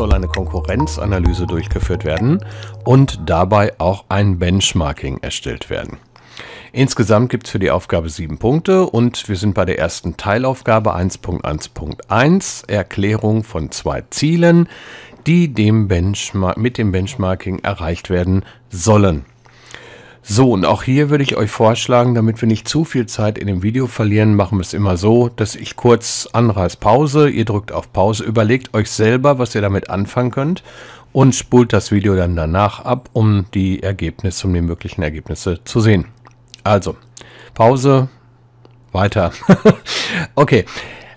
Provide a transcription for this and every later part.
soll eine Konkurrenzanalyse durchgeführt werden und dabei auch ein Benchmarking erstellt werden. Insgesamt gibt es für die Aufgabe sieben Punkte und wir sind bei der ersten Teilaufgabe 1.1.1 Erklärung von zwei Zielen, die dem mit dem Benchmarking erreicht werden sollen. So, und auch hier würde ich euch vorschlagen, damit wir nicht zu viel Zeit in dem Video verlieren, machen wir es immer so, dass ich kurz anreiß Pause, ihr drückt auf Pause, überlegt euch selber, was ihr damit anfangen könnt und spult das Video dann danach ab, um die Ergebnisse, um die möglichen Ergebnisse zu sehen. Also, Pause, weiter. okay,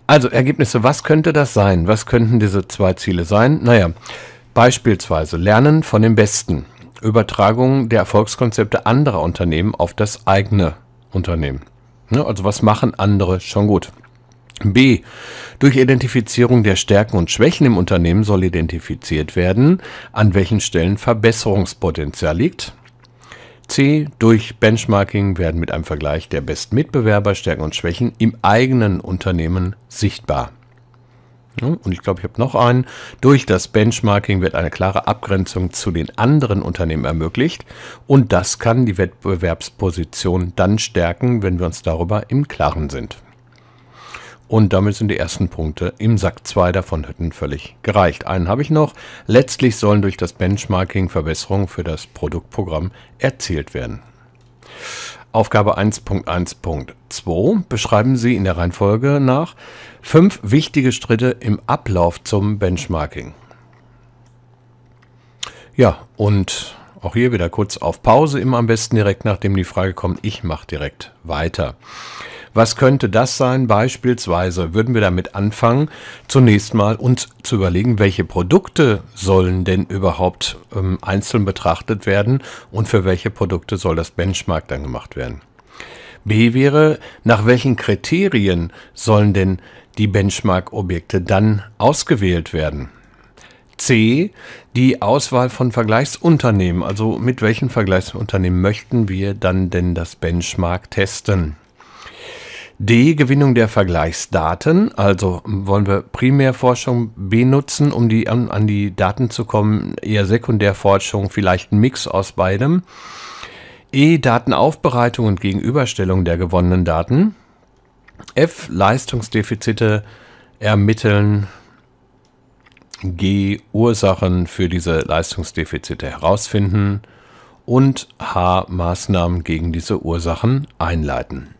also Ergebnisse, was könnte das sein? Was könnten diese zwei Ziele sein? Naja, beispielsweise Lernen von dem Besten. Übertragung der Erfolgskonzepte anderer Unternehmen auf das eigene Unternehmen. Ne, also was machen andere schon gut? B. Durch Identifizierung der Stärken und Schwächen im Unternehmen soll identifiziert werden, an welchen Stellen Verbesserungspotenzial liegt. C. Durch Benchmarking werden mit einem Vergleich der besten Mitbewerber Stärken und Schwächen im eigenen Unternehmen sichtbar. Und ich glaube, ich habe noch einen. Durch das Benchmarking wird eine klare Abgrenzung zu den anderen Unternehmen ermöglicht. Und das kann die Wettbewerbsposition dann stärken, wenn wir uns darüber im Klaren sind. Und damit sind die ersten Punkte im Sack 2 davon hätten völlig gereicht. Einen habe ich noch. Letztlich sollen durch das Benchmarking Verbesserungen für das Produktprogramm erzielt werden. Aufgabe 1.1.2 beschreiben Sie in der Reihenfolge nach, Fünf wichtige Schritte im Ablauf zum Benchmarking. Ja, und auch hier wieder kurz auf Pause, immer am besten direkt nachdem die Frage kommt, ich mache direkt weiter. Was könnte das sein? Beispielsweise würden wir damit anfangen, zunächst mal uns zu überlegen, welche Produkte sollen denn überhaupt ähm, einzeln betrachtet werden und für welche Produkte soll das Benchmark dann gemacht werden. B wäre, nach welchen Kriterien sollen denn die Benchmark-Objekte dann ausgewählt werden. C. Die Auswahl von Vergleichsunternehmen, also mit welchen Vergleichsunternehmen möchten wir dann denn das Benchmark testen. D. Gewinnung der Vergleichsdaten, also wollen wir Primärforschung benutzen, um die, an, an die Daten zu kommen, eher Sekundärforschung, vielleicht ein Mix aus beidem. E. Datenaufbereitung und Gegenüberstellung der gewonnenen Daten. F. Leistungsdefizite ermitteln. G. Ursachen für diese Leistungsdefizite herausfinden. Und H. Maßnahmen gegen diese Ursachen einleiten.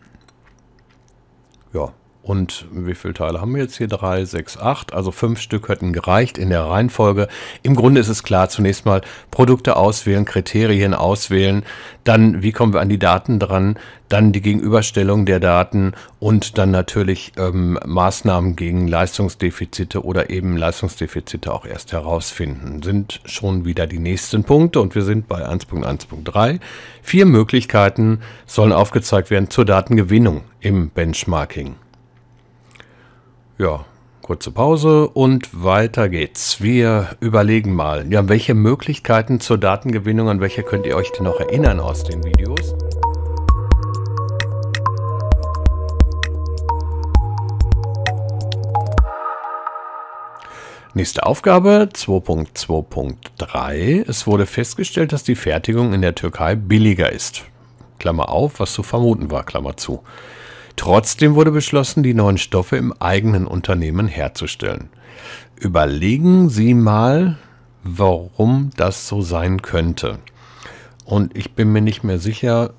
Ja. Und wie viele Teile haben wir jetzt hier? Drei, sechs, acht. Also fünf Stück hätten gereicht in der Reihenfolge. Im Grunde ist es klar, zunächst mal Produkte auswählen, Kriterien auswählen, dann wie kommen wir an die Daten dran, dann die Gegenüberstellung der Daten und dann natürlich ähm, Maßnahmen gegen Leistungsdefizite oder eben Leistungsdefizite auch erst herausfinden. Sind schon wieder die nächsten Punkte und wir sind bei 1.1.3. Vier Möglichkeiten sollen aufgezeigt werden zur Datengewinnung im Benchmarking. Ja, kurze Pause und weiter geht's. Wir überlegen mal, ja, welche Möglichkeiten zur Datengewinnung, an welche könnt ihr euch denn noch erinnern aus den Videos? Nächste Aufgabe 2.2.3. Es wurde festgestellt, dass die Fertigung in der Türkei billiger ist. Klammer auf, was zu vermuten war, Klammer zu. Trotzdem wurde beschlossen, die neuen Stoffe im eigenen Unternehmen herzustellen. Überlegen Sie mal, warum das so sein könnte. Und ich bin mir nicht mehr sicher,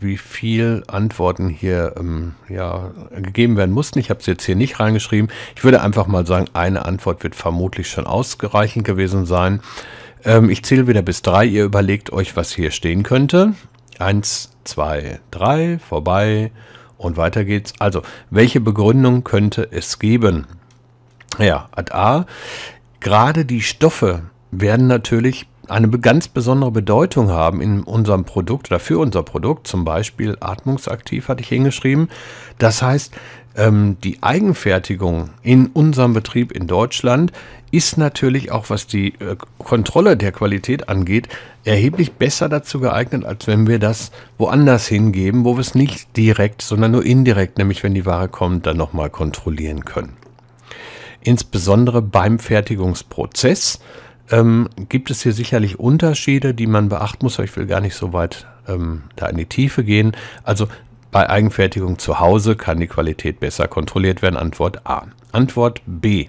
wie viel Antworten hier ähm, ja, gegeben werden mussten. Ich habe es jetzt hier nicht reingeschrieben. Ich würde einfach mal sagen, eine Antwort wird vermutlich schon ausreichend gewesen sein. Ähm, ich zähle wieder bis drei. Ihr überlegt euch, was hier stehen könnte. Eins, zwei, drei, vorbei. Und weiter geht's. Also, welche Begründung könnte es geben? Ja, ad A, gerade die Stoffe werden natürlich eine ganz besondere Bedeutung haben in unserem Produkt oder für unser Produkt, zum Beispiel atmungsaktiv hatte ich hingeschrieben. Das heißt, ähm, die Eigenfertigung in unserem Betrieb in Deutschland ist natürlich auch, was die äh, Kontrolle der Qualität angeht, erheblich besser dazu geeignet, als wenn wir das woanders hingeben, wo wir es nicht direkt, sondern nur indirekt, nämlich wenn die Ware kommt, dann nochmal kontrollieren können. Insbesondere beim Fertigungsprozess ähm, gibt es hier sicherlich Unterschiede, die man beachten muss, aber ich will gar nicht so weit ähm, da in die Tiefe gehen. Also bei Eigenfertigung zu Hause kann die Qualität besser kontrolliert werden. Antwort A. Antwort B.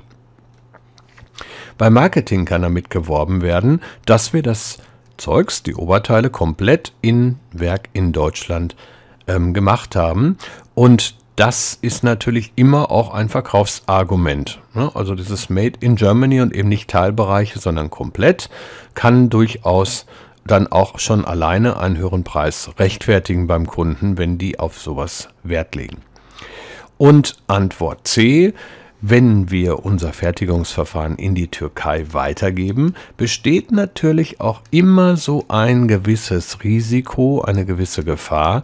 Bei Marketing kann damit geworben werden, dass wir das Zeugs, die Oberteile, komplett in Werk in Deutschland ähm, gemacht haben. Und das ist natürlich immer auch ein Verkaufsargument. Ne? Also dieses Made in Germany und eben nicht Teilbereiche, sondern komplett kann durchaus äh, dann auch schon alleine einen höheren Preis rechtfertigen beim Kunden, wenn die auf sowas Wert legen. Und Antwort C, wenn wir unser Fertigungsverfahren in die Türkei weitergeben, besteht natürlich auch immer so ein gewisses Risiko, eine gewisse Gefahr,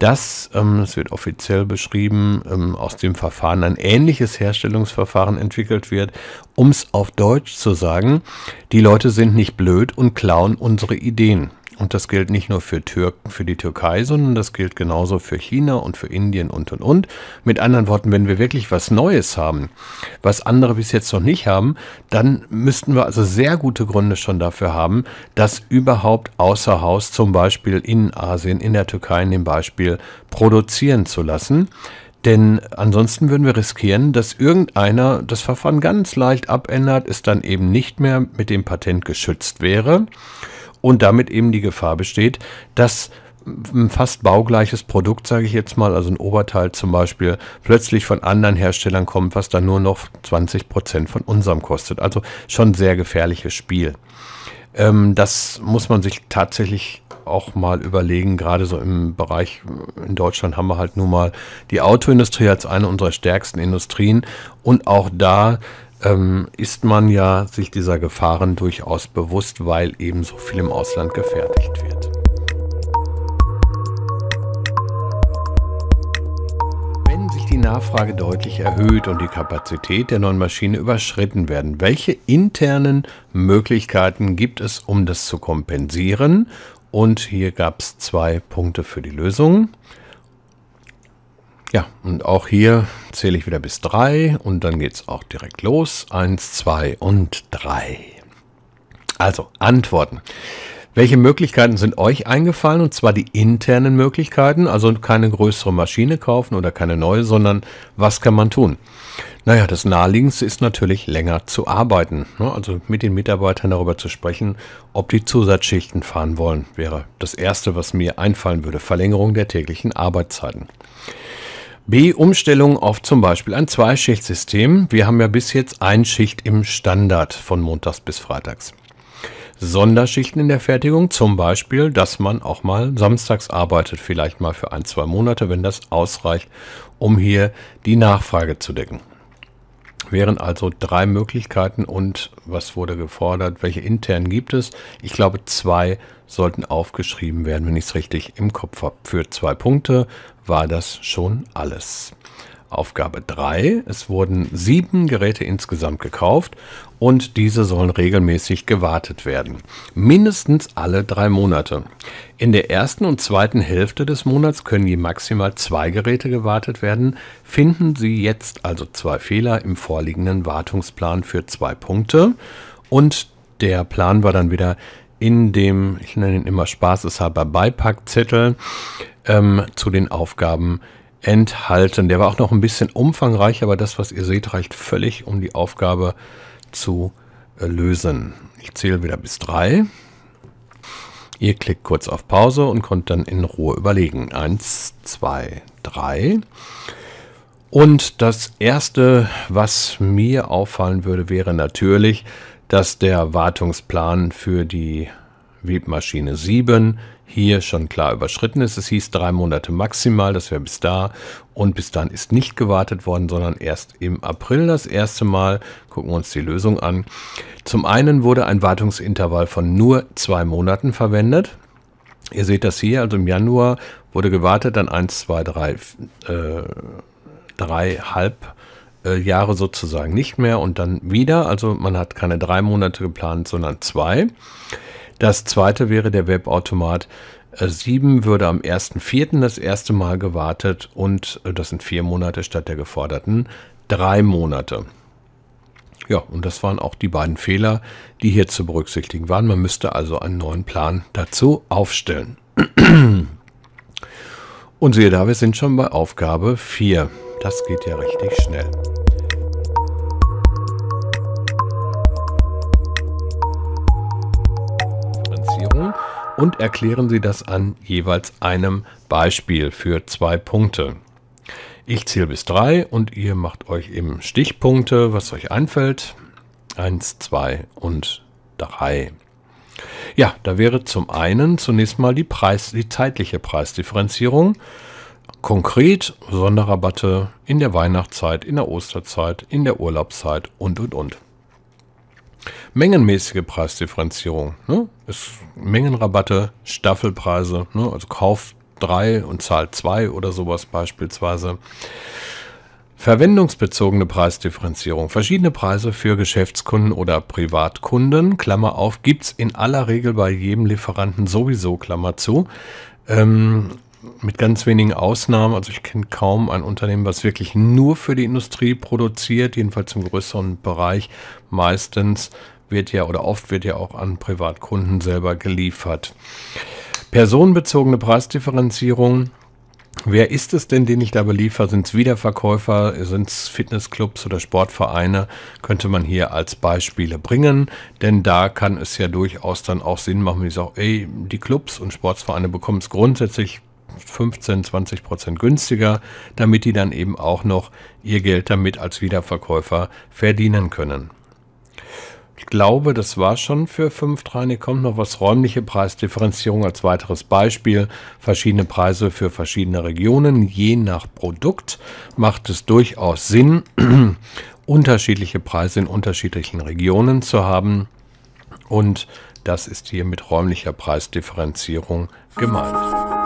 das, ähm, es wird offiziell beschrieben, ähm, aus dem Verfahren ein ähnliches Herstellungsverfahren entwickelt wird, um es auf Deutsch zu sagen, die Leute sind nicht blöd und klauen unsere Ideen. Und das gilt nicht nur für, Tür für die Türkei, sondern das gilt genauso für China und für Indien und und und. Mit anderen Worten, wenn wir wirklich was Neues haben, was andere bis jetzt noch nicht haben, dann müssten wir also sehr gute Gründe schon dafür haben, dass überhaupt außer Haus, zum Beispiel in Asien, in der Türkei in dem Beispiel, produzieren zu lassen. Denn ansonsten würden wir riskieren, dass irgendeiner das Verfahren ganz leicht abändert, es dann eben nicht mehr mit dem Patent geschützt wäre und damit eben die Gefahr besteht, dass ein fast baugleiches Produkt, sage ich jetzt mal, also ein Oberteil zum Beispiel, plötzlich von anderen Herstellern kommt, was dann nur noch 20% von unserem kostet. Also schon sehr gefährliches Spiel. Ähm, das muss man sich tatsächlich auch mal überlegen, gerade so im Bereich, äh, in Deutschland haben wir halt nun mal die Autoindustrie als eine unserer stärksten Industrien und auch da ähm, ist man ja sich dieser Gefahren durchaus bewusst, weil eben so viel im Ausland gefertigt wird. Wenn sich die Nachfrage deutlich erhöht und die Kapazität der neuen Maschine überschritten werden, welche internen Möglichkeiten gibt es, um das zu kompensieren? Und hier gab es zwei Punkte für die Lösung. Ja, und auch hier zähle ich wieder bis drei und dann geht es auch direkt los. Eins, zwei und drei. Also, Antworten. Welche Möglichkeiten sind euch eingefallen? Und zwar die internen Möglichkeiten, also keine größere Maschine kaufen oder keine neue, sondern was kann man tun? Naja, das Naheliegendste ist natürlich länger zu arbeiten. Ne? Also mit den Mitarbeitern darüber zu sprechen, ob die Zusatzschichten fahren wollen, wäre das Erste, was mir einfallen würde. Verlängerung der täglichen Arbeitszeiten. B. Umstellung auf zum Beispiel ein Zweischichtsystem. Wir haben ja bis jetzt ein Schicht im Standard von montags bis freitags. Sonderschichten in der Fertigung, zum Beispiel, dass man auch mal samstags arbeitet, vielleicht mal für ein, zwei Monate, wenn das ausreicht, um hier die Nachfrage zu decken wären also drei Möglichkeiten und was wurde gefordert? Welche intern gibt es? Ich glaube, zwei sollten aufgeschrieben werden, wenn ich es richtig im Kopf habe. Für zwei Punkte war das schon alles. Aufgabe 3. Es wurden sieben Geräte insgesamt gekauft und diese sollen regelmäßig gewartet werden. Mindestens alle drei Monate. In der ersten und zweiten Hälfte des Monats können je maximal zwei Geräte gewartet werden. Finden Sie jetzt also zwei Fehler im vorliegenden Wartungsplan für zwei Punkte. Und der Plan war dann wieder in dem, ich nenne ihn immer spaßeshalber Beipackzettel, ähm, zu den Aufgaben, die enthalten. Der war auch noch ein bisschen umfangreich, aber das, was ihr seht, reicht völlig, um die Aufgabe zu äh, lösen. Ich zähle wieder bis drei. Ihr klickt kurz auf Pause und könnt dann in Ruhe überlegen. Eins, zwei, drei. Und das Erste, was mir auffallen würde, wäre natürlich, dass der Wartungsplan für die Webmaschine 7 hier schon klar überschritten ist. Es hieß drei Monate maximal, das wäre bis da. Und bis dann ist nicht gewartet worden, sondern erst im April das erste Mal. Gucken wir uns die Lösung an. Zum einen wurde ein Wartungsintervall von nur zwei Monaten verwendet. Ihr seht das hier, also im Januar wurde gewartet, dann 1, 2, 3, 3, dreieinhalb äh, Jahre sozusagen nicht mehr und dann wieder. Also man hat keine drei Monate geplant, sondern zwei. Das zweite wäre der Webautomat 7 äh, würde am 1.4. das erste Mal gewartet und äh, das sind vier Monate statt der geforderten drei Monate. Ja, und das waren auch die beiden Fehler, die hier zu berücksichtigen waren. Man müsste also einen neuen Plan dazu aufstellen. Und siehe da, wir sind schon bei Aufgabe 4. Das geht ja richtig schnell. und erklären Sie das an jeweils einem Beispiel für zwei Punkte. Ich zähle bis drei und ihr macht euch eben Stichpunkte, was euch einfällt. Eins, zwei und drei. Ja, da wäre zum einen zunächst mal die, Preis, die zeitliche Preisdifferenzierung. Konkret Sonderrabatte in der Weihnachtszeit, in der Osterzeit, in der Urlaubszeit und und und. Mengenmäßige Preisdifferenzierung. Ne? Ist Mengenrabatte, Staffelpreise, ne? also kauft drei und zahlt zwei oder sowas beispielsweise. Verwendungsbezogene Preisdifferenzierung. Verschiedene Preise für Geschäftskunden oder Privatkunden, Klammer auf, gibt es in aller Regel bei jedem Lieferanten sowieso, Klammer zu. Ähm, mit ganz wenigen Ausnahmen. Also ich kenne kaum ein Unternehmen, was wirklich nur für die Industrie produziert, jedenfalls im größeren Bereich. Meistens wird ja oder oft wird ja auch an Privatkunden selber geliefert. Personenbezogene Preisdifferenzierung. Wer ist es denn, den ich da beliefer? Sind es Wiederverkäufer? Sind es Fitnessclubs oder Sportvereine? Könnte man hier als Beispiele bringen, denn da kann es ja durchaus dann auch Sinn machen, wie ich sage, ey, die Clubs und Sportvereine bekommen es grundsätzlich 15, 20 Prozent günstiger, damit die dann eben auch noch ihr Geld damit als Wiederverkäufer verdienen können. Ich glaube, das war schon für 5.3. Kommt noch was räumliche Preisdifferenzierung als weiteres Beispiel. Verschiedene Preise für verschiedene Regionen, je nach Produkt, macht es durchaus Sinn, unterschiedliche Preise in unterschiedlichen Regionen zu haben. Und das ist hier mit räumlicher Preisdifferenzierung gemeint.